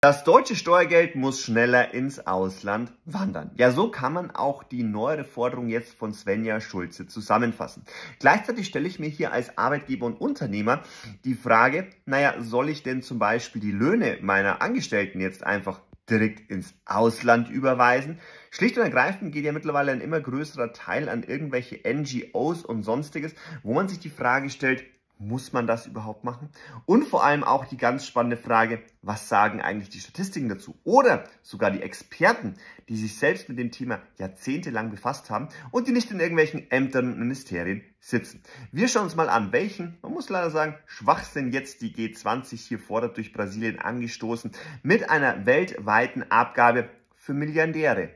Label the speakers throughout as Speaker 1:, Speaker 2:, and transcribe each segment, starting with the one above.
Speaker 1: Das deutsche Steuergeld muss schneller ins Ausland wandern. Ja, so kann man auch die neuere Forderung jetzt von Svenja Schulze zusammenfassen. Gleichzeitig stelle ich mir hier als Arbeitgeber und Unternehmer die Frage, naja, soll ich denn zum Beispiel die Löhne meiner Angestellten jetzt einfach direkt ins Ausland überweisen? Schlicht und ergreifend geht ja mittlerweile ein immer größerer Teil an irgendwelche NGOs und sonstiges, wo man sich die Frage stellt, muss man das überhaupt machen? Und vor allem auch die ganz spannende Frage, was sagen eigentlich die Statistiken dazu? Oder sogar die Experten, die sich selbst mit dem Thema jahrzehntelang befasst haben und die nicht in irgendwelchen Ämtern und Ministerien sitzen. Wir schauen uns mal an, welchen, man muss leider sagen, Schwachsinn jetzt die G20 hier fordert durch Brasilien angestoßen mit einer weltweiten Abgabe für Milliardäre.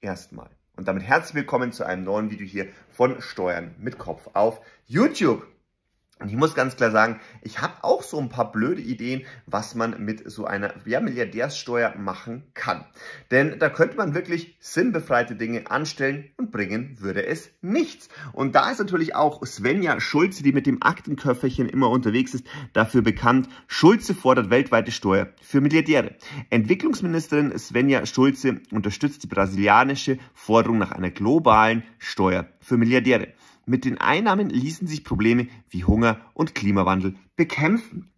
Speaker 1: Erstmal. Und damit herzlich willkommen zu einem neuen Video hier von Steuern mit Kopf auf YouTube. Und ich muss ganz klar sagen, ich habe auch so ein paar blöde Ideen, was man mit so einer ja, Milliardärssteuer machen kann. Denn da könnte man wirklich sinnbefreite Dinge anstellen und bringen würde es nichts. Und da ist natürlich auch Svenja Schulze, die mit dem Aktenköfferchen immer unterwegs ist, dafür bekannt. Schulze fordert weltweite Steuer für Milliardäre. Entwicklungsministerin Svenja Schulze unterstützt die brasilianische Forderung nach einer globalen Steuer für Milliardäre. Mit den Einnahmen ließen sich Probleme wie Hunger und Klimawandel bekämpfen.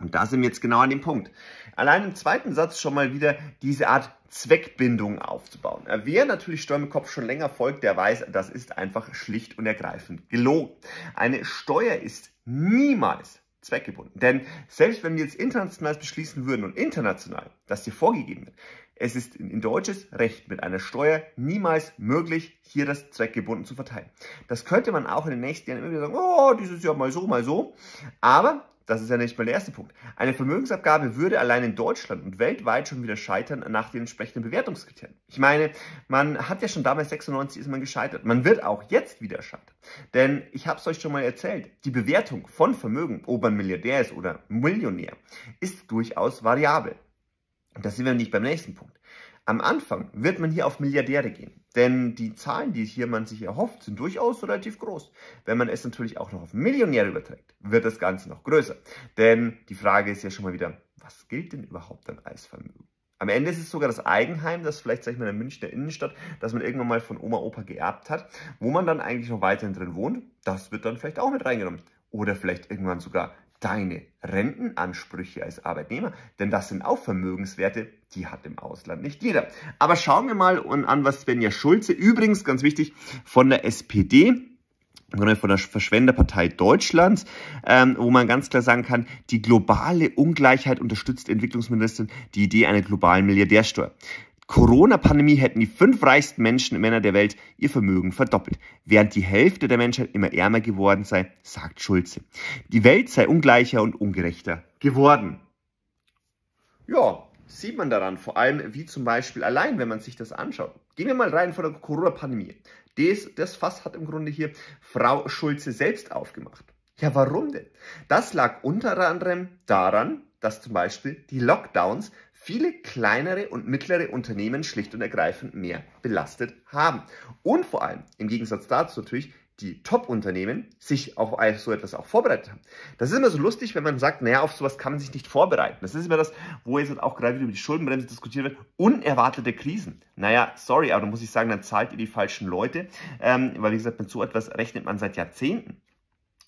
Speaker 1: Und da sind wir jetzt genau an dem Punkt. Allein im zweiten Satz schon mal wieder diese Art Zweckbindung aufzubauen. Wer natürlich Steuer Kopf schon länger folgt, der weiß, das ist einfach schlicht und ergreifend gelogen. Eine Steuer ist niemals zweckgebunden. Denn selbst wenn wir jetzt international beschließen würden und international, dass dir vorgegeben wird, es ist in deutsches Recht mit einer Steuer niemals möglich, hier das zweckgebunden zu verteilen. Das könnte man auch in den nächsten Jahren immer wieder sagen, oh, dieses Jahr mal so, mal so. Aber das ist ja nicht mal der erste Punkt. Eine Vermögensabgabe würde allein in Deutschland und weltweit schon wieder scheitern nach den entsprechenden Bewertungskriterien. Ich meine, man hat ja schon damals 96 ist man gescheitert. Man wird auch jetzt wieder scheitern. Denn ich habe es euch schon mal erzählt, die Bewertung von Vermögen, ob man Milliardär ist oder Millionär, ist durchaus variabel. Und Da sind wir nicht beim nächsten Punkt. Am Anfang wird man hier auf Milliardäre gehen, denn die Zahlen, die hier man sich erhofft, sind durchaus relativ groß. Wenn man es natürlich auch noch auf Millionäre überträgt, wird das Ganze noch größer. Denn die Frage ist ja schon mal wieder, was gilt denn überhaupt dann als Vermögen? Am Ende ist es sogar das Eigenheim, das vielleicht, sag ich mal, in der Münchner Innenstadt, das man irgendwann mal von Oma, Opa geerbt hat, wo man dann eigentlich noch weiterhin drin wohnt, das wird dann vielleicht auch mit reingenommen. Oder vielleicht irgendwann sogar deine Rentenansprüche als Arbeitnehmer, denn das sind auch Vermögenswerte, die hat im Ausland nicht jeder. Aber schauen wir mal an, was Svenja Schulze, übrigens ganz wichtig, von der SPD, von der Verschwenderpartei Deutschlands, ähm, wo man ganz klar sagen kann, die globale Ungleichheit unterstützt Entwicklungsministerin die Idee einer globalen Milliardärsteuer. Corona-Pandemie hätten die fünf reichsten Menschen und Männer der Welt ihr Vermögen verdoppelt, während die Hälfte der Menschheit immer ärmer geworden sei, sagt Schulze. Die Welt sei ungleicher und ungerechter geworden. Ja, sieht man daran, vor allem wie zum Beispiel allein, wenn man sich das anschaut. Gehen wir mal rein von der Corona-Pandemie. Das, das Fass hat im Grunde hier Frau Schulze selbst aufgemacht. Ja, warum denn? Das lag unter anderem daran, dass zum Beispiel die Lockdowns viele kleinere und mittlere Unternehmen schlicht und ergreifend mehr belastet haben. Und vor allem, im Gegensatz dazu natürlich, die Top-Unternehmen sich auf so etwas auch vorbereitet haben. Das ist immer so lustig, wenn man sagt, naja, auf sowas kann man sich nicht vorbereiten. Das ist immer das, wo jetzt halt auch gerade wieder über die Schuldenbremse diskutiert wird, unerwartete Krisen. Naja, sorry, aber da muss ich sagen, dann zahlt ihr die falschen Leute, ähm, weil wie gesagt, mit so etwas rechnet man seit Jahrzehnten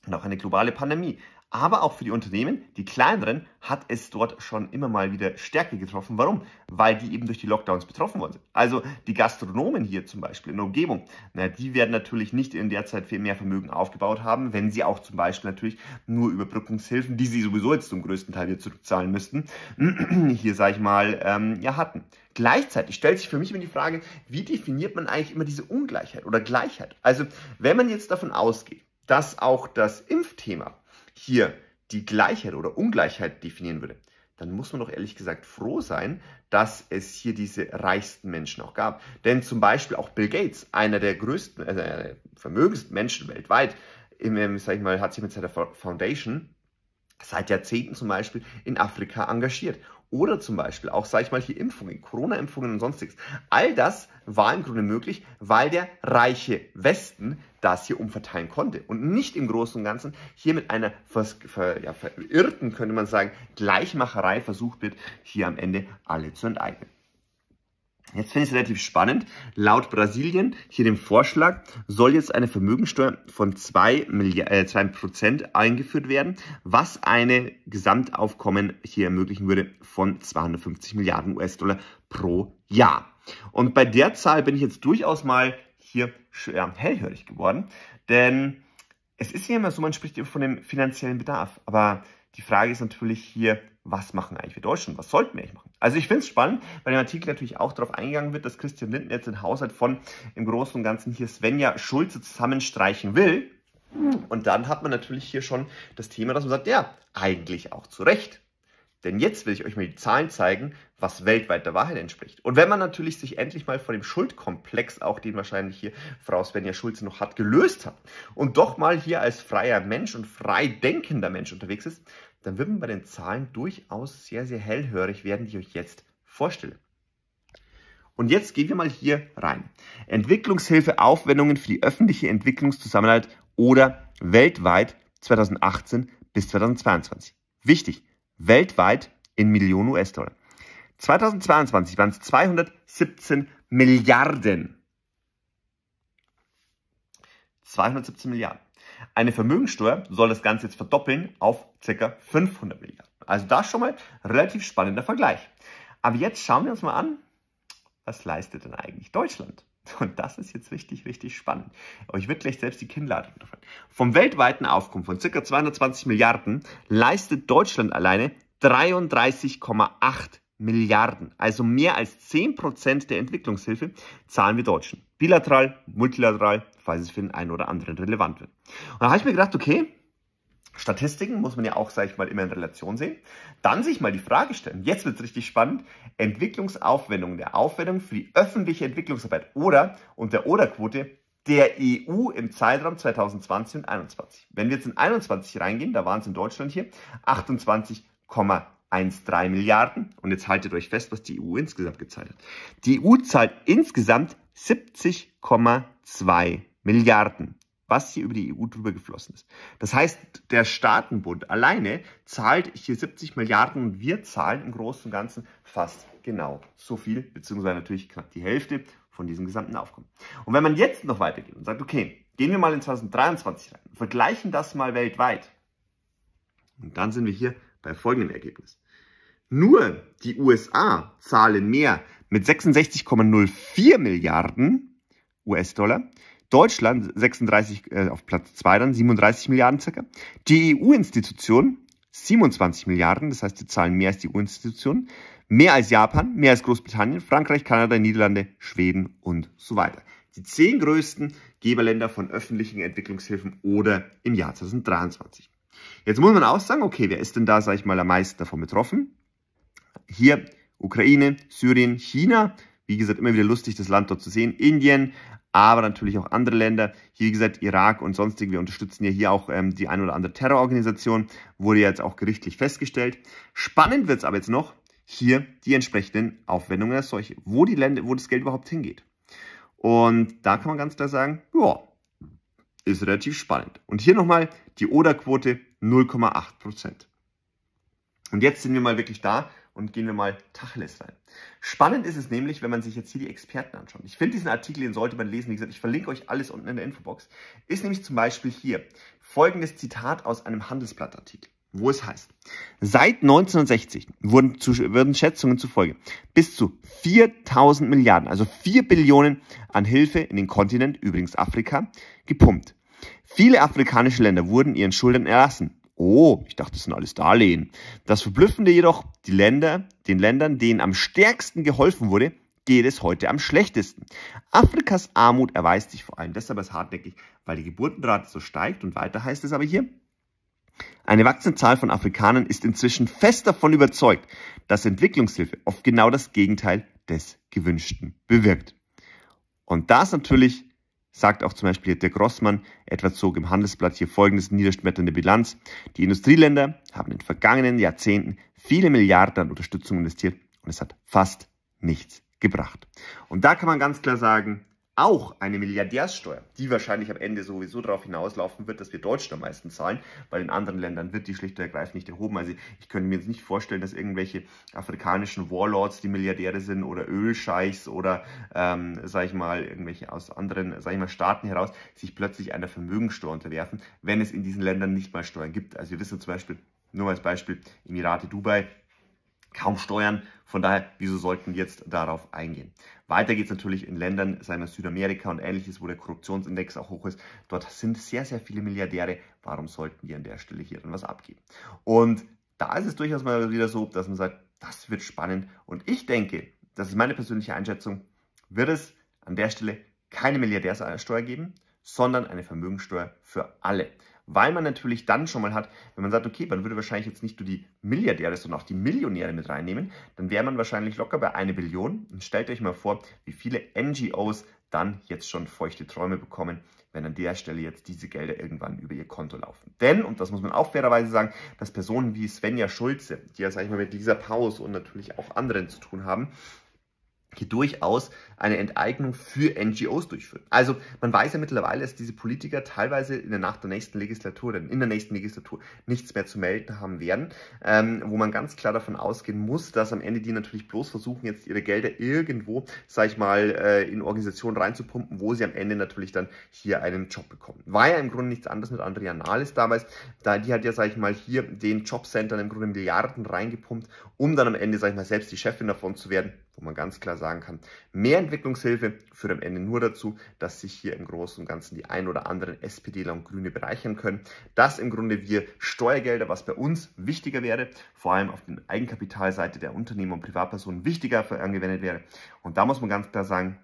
Speaker 1: und auch eine globale Pandemie. Aber auch für die Unternehmen, die kleineren, hat es dort schon immer mal wieder stärker getroffen. Warum? Weil die eben durch die Lockdowns betroffen worden sind. Also die Gastronomen hier zum Beispiel in der Umgebung, na, die werden natürlich nicht in der Zeit viel mehr Vermögen aufgebaut haben, wenn sie auch zum Beispiel natürlich nur Überbrückungshilfen, die sie sowieso jetzt zum größten Teil wieder zurückzahlen müssten, hier sage ich mal, ähm, ja hatten. Gleichzeitig stellt sich für mich immer die Frage, wie definiert man eigentlich immer diese Ungleichheit oder Gleichheit? Also wenn man jetzt davon ausgeht, dass auch das Impfthema hier die Gleichheit oder Ungleichheit definieren würde, dann muss man doch ehrlich gesagt froh sein, dass es hier diese reichsten Menschen auch gab. Denn zum Beispiel auch Bill Gates, einer der größten, äh, vermögendsten Menschen weltweit, im, sag ich mal, hat sich mit seiner Foundation seit Jahrzehnten zum Beispiel in Afrika engagiert. Oder zum Beispiel auch, sage ich mal, hier Impfungen, Corona-Impfungen und sonstiges. All das war im Grunde möglich, weil der reiche Westen das hier umverteilen konnte und nicht im Großen und Ganzen hier mit einer vers ver ja, verirrten, könnte man sagen, Gleichmacherei versucht wird, hier am Ende alle zu enteignen. Jetzt finde ich es relativ spannend. Laut Brasilien, hier dem Vorschlag, soll jetzt eine Vermögensteuer von 2 äh, eingeführt werden, was eine Gesamtaufkommen hier ermöglichen würde von 250 Milliarden US-Dollar pro Jahr. Und bei der Zahl bin ich jetzt durchaus mal hier hellhörig geworden, denn es ist ja immer so, man spricht von dem finanziellen Bedarf, aber die Frage ist natürlich hier, was machen eigentlich wir Deutschen, was sollten wir eigentlich machen? Also ich finde es spannend, weil im Artikel natürlich auch darauf eingegangen wird, dass Christian Lindner jetzt den Haushalt von im Großen und Ganzen hier Svenja Schulze zusammenstreichen will. Und dann hat man natürlich hier schon das Thema, dass man sagt, ja, eigentlich auch zu Recht. Denn jetzt will ich euch mal die Zahlen zeigen, was weltweit der Wahrheit entspricht. Und wenn man natürlich sich endlich mal von dem Schuldkomplex, auch den wahrscheinlich hier Frau Svenja Schulze noch hat, gelöst hat und doch mal hier als freier Mensch und frei denkender Mensch unterwegs ist, dann wird man bei den Zahlen durchaus sehr, sehr hellhörig werden, die ich euch jetzt vorstelle. Und jetzt gehen wir mal hier rein. Entwicklungshilfe, Aufwendungen für die öffentliche Entwicklungszusammenarbeit oder weltweit 2018 bis 2022. Wichtig, weltweit in Millionen US-Dollar. 2022 waren es 217 Milliarden. 217 Milliarden. Eine Vermögenssteuer soll das Ganze jetzt verdoppeln auf ca. 500 Milliarden. Also da schon mal relativ spannender Vergleich. Aber jetzt schauen wir uns mal an, was leistet denn eigentlich Deutschland? Und das ist jetzt richtig, richtig spannend. Aber ich werde gleich selbst die Kinnlade davon. Vom weltweiten Aufkommen von ca. 220 Milliarden leistet Deutschland alleine 33,8 Milliarden. Also mehr als 10% der Entwicklungshilfe zahlen wir Deutschen. Bilateral, multilateral, falls es für den einen oder anderen relevant wird. Und da habe ich mir gedacht, okay, Statistiken muss man ja auch, sage ich mal, immer in Relation sehen. Dann sich mal die Frage stellen, jetzt wird es richtig spannend, Entwicklungsaufwendungen der Aufwendung für die öffentliche Entwicklungsarbeit oder unter Oder-Quote der EU im Zeitraum 2020 und 2021. Wenn wir jetzt in 21 reingehen, da waren es in Deutschland hier 28,13 Milliarden. Und jetzt haltet euch fest, was die EU insgesamt gezahlt hat. Die EU zahlt insgesamt 70,2 Milliarden was hier über die EU drüber geflossen ist. Das heißt, der Staatenbund alleine zahlt hier 70 Milliarden und wir zahlen im Großen und Ganzen fast genau so viel, beziehungsweise natürlich knapp die Hälfte von diesem gesamten Aufkommen. Und wenn man jetzt noch weitergeht und sagt, okay, gehen wir mal in 2023 rein, und vergleichen das mal weltweit, und dann sind wir hier bei folgendem Ergebnis. Nur die USA zahlen mehr mit 66,04 Milliarden US-Dollar Deutschland 36 äh, auf Platz 2 dann 37 Milliarden circa. Die EU-Institutionen 27 Milliarden, das heißt, die zahlen mehr als die EU-Institutionen, mehr als Japan, mehr als Großbritannien, Frankreich, Kanada, Niederlande, Schweden und so weiter. Die zehn größten Geberländer von öffentlichen Entwicklungshilfen oder im Jahr 2023. Jetzt muss man auch sagen, okay, wer ist denn da, sage ich mal, am meisten davon betroffen? Hier Ukraine, Syrien, China, wie gesagt, immer wieder lustig, das Land dort zu sehen. Indien, aber natürlich auch andere Länder. Hier, wie gesagt, Irak und sonstige. Wir unterstützen ja hier auch ähm, die ein oder andere Terrororganisation. Wurde ja jetzt auch gerichtlich festgestellt. Spannend wird es aber jetzt noch, hier die entsprechenden Aufwendungen als solche. Wo, die Länder, wo das Geld überhaupt hingeht. Und da kann man ganz klar sagen, ja, ist relativ spannend. Und hier nochmal die Oder-Quote 0,8%. Und jetzt sind wir mal wirklich da, und gehen wir mal Tacheles rein. Spannend ist es nämlich, wenn man sich jetzt hier die Experten anschaut. Ich finde diesen Artikel, den sollte man lesen. Wie gesagt, ich verlinke euch alles unten in der Infobox. Ist nämlich zum Beispiel hier folgendes Zitat aus einem Handelsblattartikel wo es heißt, seit 1960 wurden, zu, wurden Schätzungen zufolge bis zu 4000 Milliarden, also 4 Billionen an Hilfe in den Kontinent, übrigens Afrika, gepumpt. Viele afrikanische Länder wurden ihren Schulden erlassen. Oh, ich dachte, das sind alles Darlehen. Das Verblüffende jedoch, die Länder, den Ländern, denen am stärksten geholfen wurde, geht es heute am schlechtesten. Afrikas Armut erweist sich vor allem deshalb als hartnäckig, weil die Geburtenrate so steigt und weiter heißt es aber hier, eine wachsende Zahl von Afrikanern ist inzwischen fest davon überzeugt, dass Entwicklungshilfe oft genau das Gegenteil des Gewünschten bewirkt. Und das natürlich sagt auch zum Beispiel Dirk Rossmann, etwa zog im Handelsblatt hier folgendes niederschmetternde Bilanz. Die Industrieländer haben in den vergangenen Jahrzehnten viele Milliarden an Unterstützung investiert und es hat fast nichts gebracht. Und da kann man ganz klar sagen, auch eine Milliardärssteuer, die wahrscheinlich am Ende sowieso darauf hinauslaufen wird, dass wir Deutschen am meisten zahlen, weil in anderen Ländern wird die schlicht und ergreifend nicht erhoben. Also ich könnte mir jetzt nicht vorstellen, dass irgendwelche afrikanischen Warlords die Milliardäre sind oder Ölscheichs oder, ähm, sag ich mal, irgendwelche aus anderen, sag ich mal, Staaten heraus sich plötzlich einer Vermögensteuer unterwerfen, wenn es in diesen Ländern nicht mal Steuern gibt. Also wir wissen zum Beispiel, nur als Beispiel, Emirate Dubai, kaum Steuern. Von daher, wieso sollten wir jetzt darauf eingehen? Weiter geht es natürlich in Ländern, sei es Südamerika und ähnliches, wo der Korruptionsindex auch hoch ist. Dort sind sehr, sehr viele Milliardäre. Warum sollten wir an der Stelle hier dann was abgeben? Und da ist es durchaus mal wieder so, dass man sagt, das wird spannend. Und ich denke, das ist meine persönliche Einschätzung, wird es an der Stelle keine Milliardärsteuer geben, sondern eine Vermögenssteuer für alle weil man natürlich dann schon mal hat, wenn man sagt, okay, man würde wahrscheinlich jetzt nicht nur die Milliardäre, sondern auch die Millionäre mit reinnehmen, dann wäre man wahrscheinlich locker bei einer Billion. Und stellt euch mal vor, wie viele NGOs dann jetzt schon feuchte Träume bekommen, wenn an der Stelle jetzt diese Gelder irgendwann über ihr Konto laufen. Denn, und das muss man auch fairerweise sagen, dass Personen wie Svenja Schulze, die ja, sag ich mal, mit Lisa Paus und natürlich auch anderen zu tun haben, hier durchaus eine Enteignung für NGOs durchführen. Also man weiß ja mittlerweile, dass diese Politiker teilweise in der Nacht der nächsten Legislatur oder in der nächsten Legislatur nichts mehr zu melden haben werden, ähm, wo man ganz klar davon ausgehen muss, dass am Ende die natürlich bloß versuchen, jetzt ihre Gelder irgendwo, sag ich mal, äh, in Organisationen reinzupumpen, wo sie am Ende natürlich dann hier einen Job bekommen. War ja im Grunde nichts anderes mit Andrea Nahles damals, da die hat ja, sag ich mal, hier den Jobcenter im Grunde Milliarden reingepumpt, um dann am Ende, sag ich mal, selbst die Chefin davon zu werden wo man ganz klar sagen kann, mehr Entwicklungshilfe führt am Ende nur dazu, dass sich hier im Großen und Ganzen die ein oder anderen SPDler und Grüne bereichern können, dass im Grunde wir Steuergelder, was bei uns wichtiger wäre, vor allem auf den Eigenkapitalseite der Unternehmen und Privatpersonen wichtiger angewendet wäre. Und da muss man ganz klar sagen,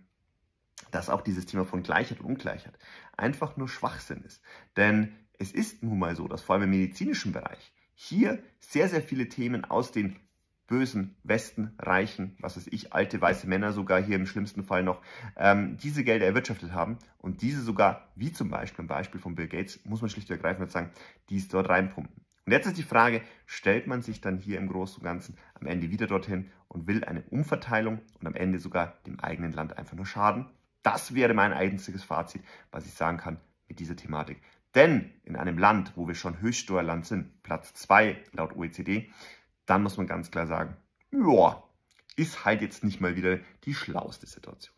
Speaker 1: dass auch dieses Thema von Gleichheit und Ungleichheit einfach nur Schwachsinn ist. Denn es ist nun mal so, dass vor allem im medizinischen Bereich hier sehr, sehr viele Themen aus den bösen, Westen, reichen, was weiß ich, alte weiße Männer sogar hier im schlimmsten Fall noch, ähm, diese Gelder erwirtschaftet haben und diese sogar, wie zum Beispiel im Beispiel von Bill Gates, muss man schlicht und ergreifend sagen, dies dort reinpumpen. Und jetzt ist die Frage, stellt man sich dann hier im Großen und Ganzen am Ende wieder dorthin und will eine Umverteilung und am Ende sogar dem eigenen Land einfach nur schaden? Das wäre mein einziges Fazit, was ich sagen kann mit dieser Thematik. Denn in einem Land, wo wir schon Höchststeuerland sind, Platz 2 laut OECD, dann muss man ganz klar sagen, ja, ist halt jetzt nicht mal wieder die schlauste Situation.